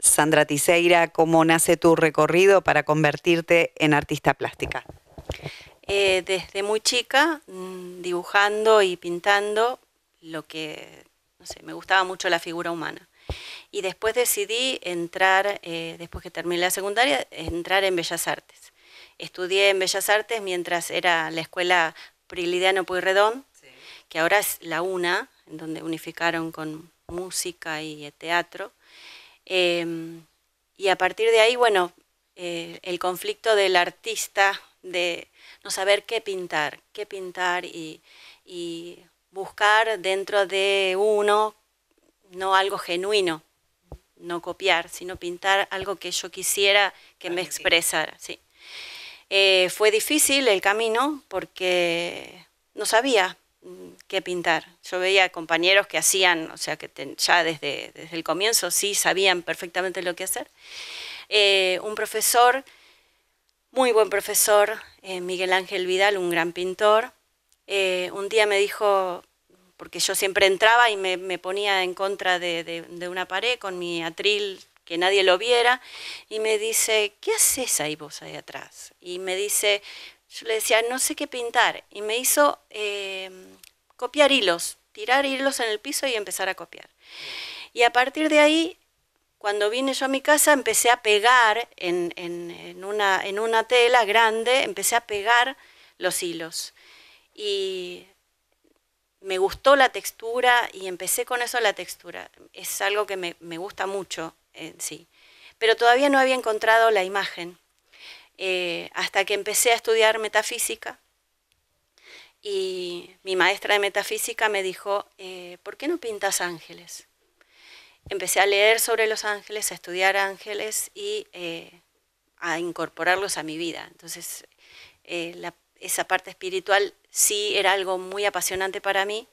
Sandra Tiseira, ¿cómo nace tu recorrido para convertirte en artista plástica? Eh, desde muy chica, mm, dibujando y pintando, lo que, me gustaba mucho la figura humana. Y después decidí entrar, eh, después que terminé la secundaria, entrar en Bellas Artes. Estudié en Bellas Artes mientras era la escuela Prilidiano Pueyrredón, que ahora es la UNA, en donde unificaron con música y eh, teatro. Em, y a partir de ahí, bueno, eh, el conflicto del artista de no saber qué pintar, qué pintar y, buscar dentro de uno no algo genuino, no copiar, sino pintar algo que yo quisiera que me expresara. Sí. Eh, fue difícil el camino porque no sabía Mm, qué pintar. Yo veía compañeros que hacían, o sea, que ya desde, desde, el comienzo sí sabían perfectamente lo que hacer. Eh, un profesor, muy buen profesor, eh, Miguel Ángel Vidal, un gran pintor, eh, un día me dijo, porque yo siempre entraba y me, ponía en contra de, de una pared con mi atril que nadie lo viera, y me dice, ¿qué haces ahí vos ahí atrás? Y me dice, yo le decía, no sé qué pintar. Y me hizo em, copiar hilos, tirar hilos en el piso y empezar a copiar. Y a partir de ahí, cuando vine yo a mi casa, empecé a pegar en, una, tela grande, empecé a pegar los hilos. Y me gustó la textura y empecé con eso la textura. Es algo que me, me gusta mucho en sí. Pero todavía no había encontrado la imagen. Eh, hasta que empecé a estudiar metafísica. Y mi maestra de metafísica me dijo, eh, ¿por qué no pintas ángeles? Empecé a leer sobre los ángeles, a estudiar ángeles y eh, a incorporarlos a mi vida. Entonces, esa parte espiritual sí era algo muy apasionante para mí.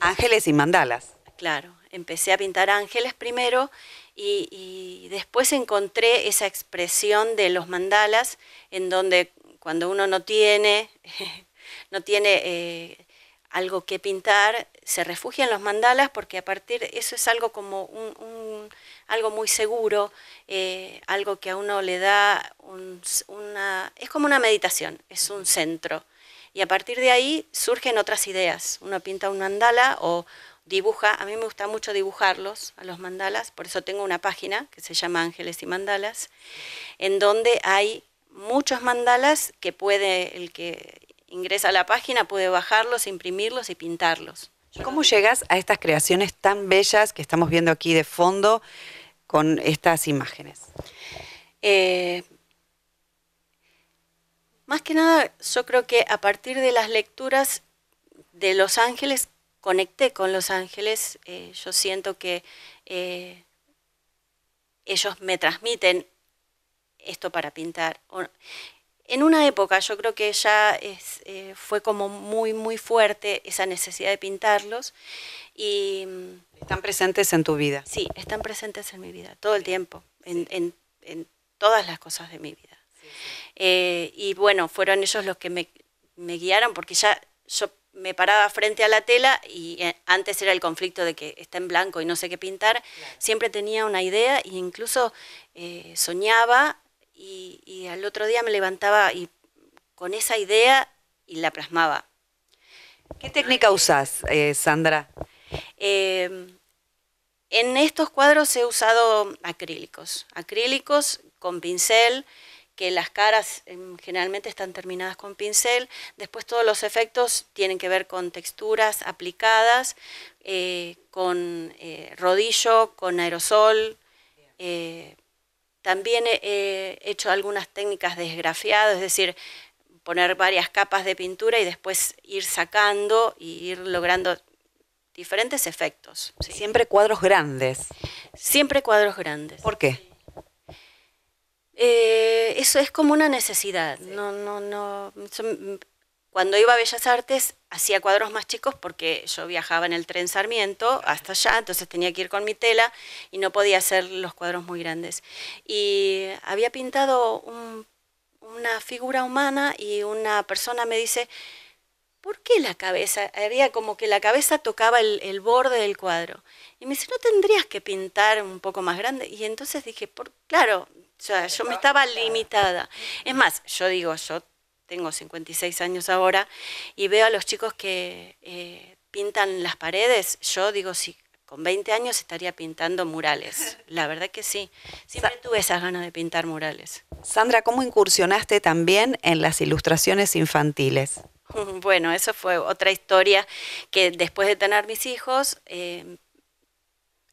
ángeles y mandalas. Claro, empecé a pintar ángeles primero y, después encontré esa expresión de los mandalas en donde cuando uno no tiene, no tiene eh, algo que pintar, se refugia en los mandalas porque a partir eso es algo como un, algo muy seguro, eh, algo que a uno le da una, es como una meditación, es un centro. Y a partir de ahí surgen otras ideas. Uno pinta un mandala o, dibuja, a mí me gusta mucho dibujarlos, a los mandalas, por eso tengo una página que se llama Ángeles y Mandalas, en donde hay muchos mandalas que puede, el que ingresa a la página puede bajarlos, imprimirlos y pintarlos. ¿Cómo llegas a estas creaciones tan bellas que estamos viendo aquí de fondo con estas imágenes? Eh, más que nada, yo creo que a partir de las lecturas de Los Ángeles conecté con los ángeles, eh, yo siento que eh, ellos me transmiten esto para pintar. En una época yo creo que ya eh, fue como muy, muy fuerte esa necesidad de pintarlos. Mm, ¿Están presentes en tu vida? Sí, están presentes en mi vida, todo el tiempo, en, todas las cosas de mi vida. y bueno, fueron ellos los que me, me guiaron porque ya yo me paraba frente a la tela y eh, antes era el conflicto de que está en blanco y no sé qué pintar, siempre tenía una idea e incluso eh, soñaba y, al otro día me levantaba y con esa idea y la plasmaba. ¿Qué técnica usas eh, Sandra? Em, en estos cuadros he usado acrílicos, acrílicos con pincel que las caras em, generalmente están terminadas con pincel. Después todos los efectos tienen que ver con texturas aplicadas, eh, con eh, rodillo, con aerosol. Eh, también he hecho algunas técnicas de esgrafiado, es decir, poner varias capas de pintura y después ir sacando y ir logrando diferentes efectos. Siempre cuadros grandes. Siempre cuadros grandes. ¿Por qué? Eh, eso es como una necesidad. No, no, no. Cuando iba a Bellas Artes hacía cuadros más chicos porque yo viajaba en el tren Sarmiento hasta allá, entonces tenía que ir con mi tela y no podía hacer los cuadros muy grandes. Y había pintado una figura humana y una persona me dice, ¿por qué la cabeza? Había como que la cabeza tocaba el, el, borde del cuadro. Y me dice, ¿no tendrías que pintar un poco más grande? Y entonces dije, por, claro, o sea, yo me estaba limitada. Es más, yo digo, yo tengo 56 años ahora y veo a los chicos que eh, pintan las paredes, yo digo, sí, con 20 años estaría pintando murales. La verdad que sí. Siempre tuve esas ganas de pintar murales. Sandra, ¿cómo incursionaste también en las ilustraciones infantiles? Bueno, eso fue otra historia que después de tener mis hijos eh,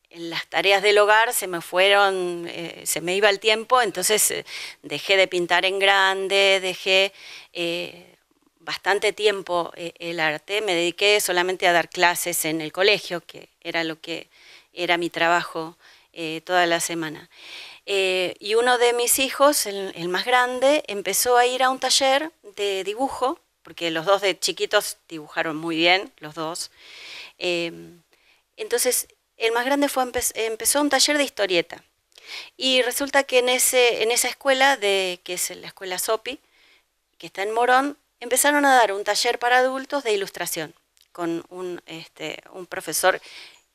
en las tareas del hogar se me fueron, eh, se me iba el tiempo, entonces eh, dejé de pintar en grande, dejé eh, bastante tiempo el arte, me dediqué solamente a dar clases en el colegio, que era lo que era mi trabajo toda la semana. y uno de mis hijos, el, el más grande, empezó a ir a un taller de dibujo, porque los dos de chiquitos dibujaron muy bien, los dos. entonces el más grande fue empezó un taller de historieta. Y resulta que en, ese, en esa escuela, de, que es la escuela SOPI, que está en Morón, empezaron a dar un taller para adultos de ilustración con un, este, profesor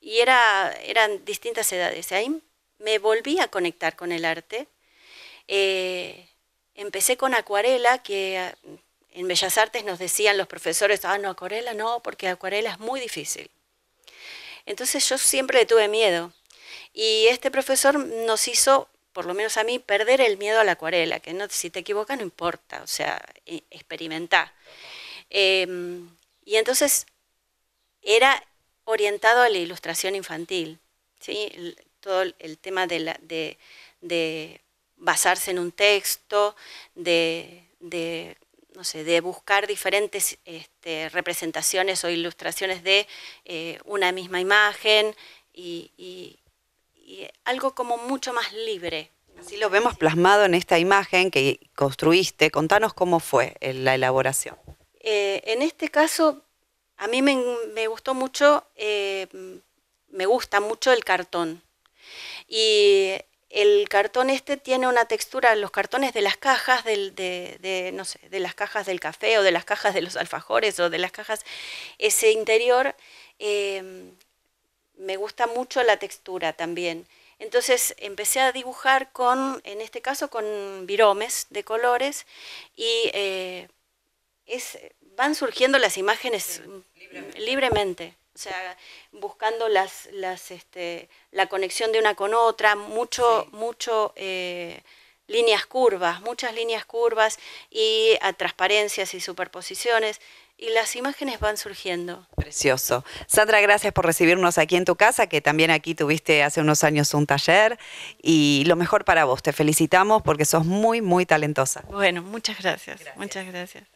y era, eran distintas edades. Ahí me volví a conectar con el arte. Eh, empecé con acuarela, que eh, en Bellas Artes nos decían los profesores, ah, no, acuarela no, porque acuarela es muy difícil. Entonces yo siempre le tuve miedo. Y este profesor nos hizo, por lo menos a mí, perder el miedo a la acuarela, que no, si te equivocas no importa, o sea, eh, experimentá. Em, y entonces era orientado a la ilustración infantil, ¿sí? todo el tema de, la, de, basarse en un texto, de no sé, de buscar diferentes este, representaciones o ilustraciones de eh, una misma imagen y, algo como mucho más libre. Así lo vemos plasmado en esta imagen que construiste. Contanos cómo fue eh, la elaboración. Eh, en este caso, a mí me, gustó mucho, me gusta mucho el cartón. Y el cartón este tiene una textura, los cartones de las cajas del, de, no sé, de las cajas del café o de las cajas de los alfajores o de las cajas, ese interior, em, me gusta mucho la textura también. Entonces empecé a dibujar con, en este caso, con viromes de colores y eh, van surgiendo las imágenes mm, libremente o sea, buscando las, las, este, la conexión de una con otra, mucho, mucho eh, líneas curvas, muchas líneas curvas y a transparencias y superposiciones. Y las imágenes van surgiendo. Precioso. Sandra, gracias por recibirnos aquí en tu casa, que también aquí tuviste hace unos años un taller. Y lo mejor para vos. Te felicitamos porque sos muy, muy talentosa. Bueno, muchas gracias. Muchas gracias.